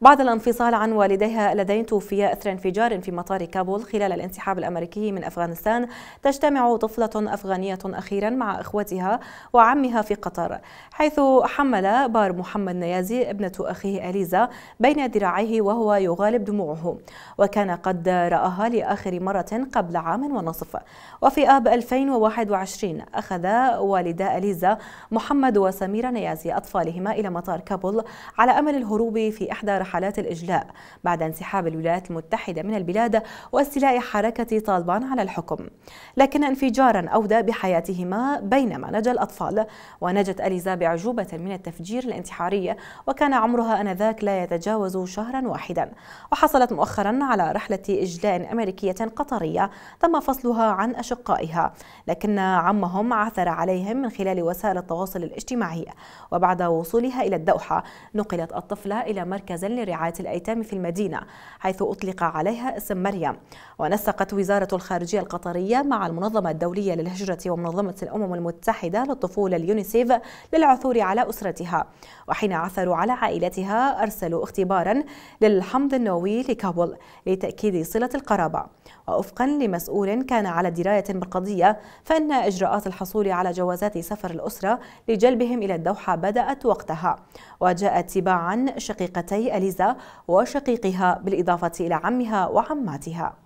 بعد الانفصال عن والديها اللذين توفيا اثر انفجار في مطار كابول خلال الانسحاب الامريكي من افغانستان تجتمع طفله افغانيه اخيرا مع اخوتها وعمها في قطر حيث حمل بار محمد نيازي ابنه اخيه اليزا بين ذراعيه وهو يغالب دموعه وكان قد راها لاخر مره قبل عام ونصف وفي اب 2021 اخذ والدا اليزا محمد وسميره نيازي اطفالهما الى مطار كابول على امل الهروب في احدى حالات الإجلاء بعد انسحاب الولايات المتحدة من البلاد واستيلاء حركة طالبان على الحكم لكن انفجارا أودى بحياتهما بينما نجا الأطفال ونجت أليزا بعجوبة من التفجير الانتحاري وكان عمرها أنذاك لا يتجاوز شهرا واحدا وحصلت مؤخرا على رحلة إجلاء أمريكية قطرية تم فصلها عن أشقائها لكن عمهم عثر عليهم من خلال وسائل التواصل الاجتماعي وبعد وصولها إلى الدوحة نقلت الطفلة إلى مركز لرعاية الأيتام في المدينة حيث أطلق عليها اسم مريم ونسقت وزارة الخارجية القطرية مع المنظمة الدولية للهجرة ومنظمة الأمم المتحدة للطفولة اليونيسيف للعثور على أسرتها وحين عثروا على عائلتها أرسلوا اختبارا للحمض النووي لكابول لتأكيد صلة القرابة ووفقا لمسؤول كان على دراية بالقضية فإن إجراءات الحصول على جوازات سفر الأسرة لجلبهم إلى الدوحة بدأت وقتها وجاءت تباعا شقيقتي أليزا وشقيقها بالإضافة إلى عمها وعماتها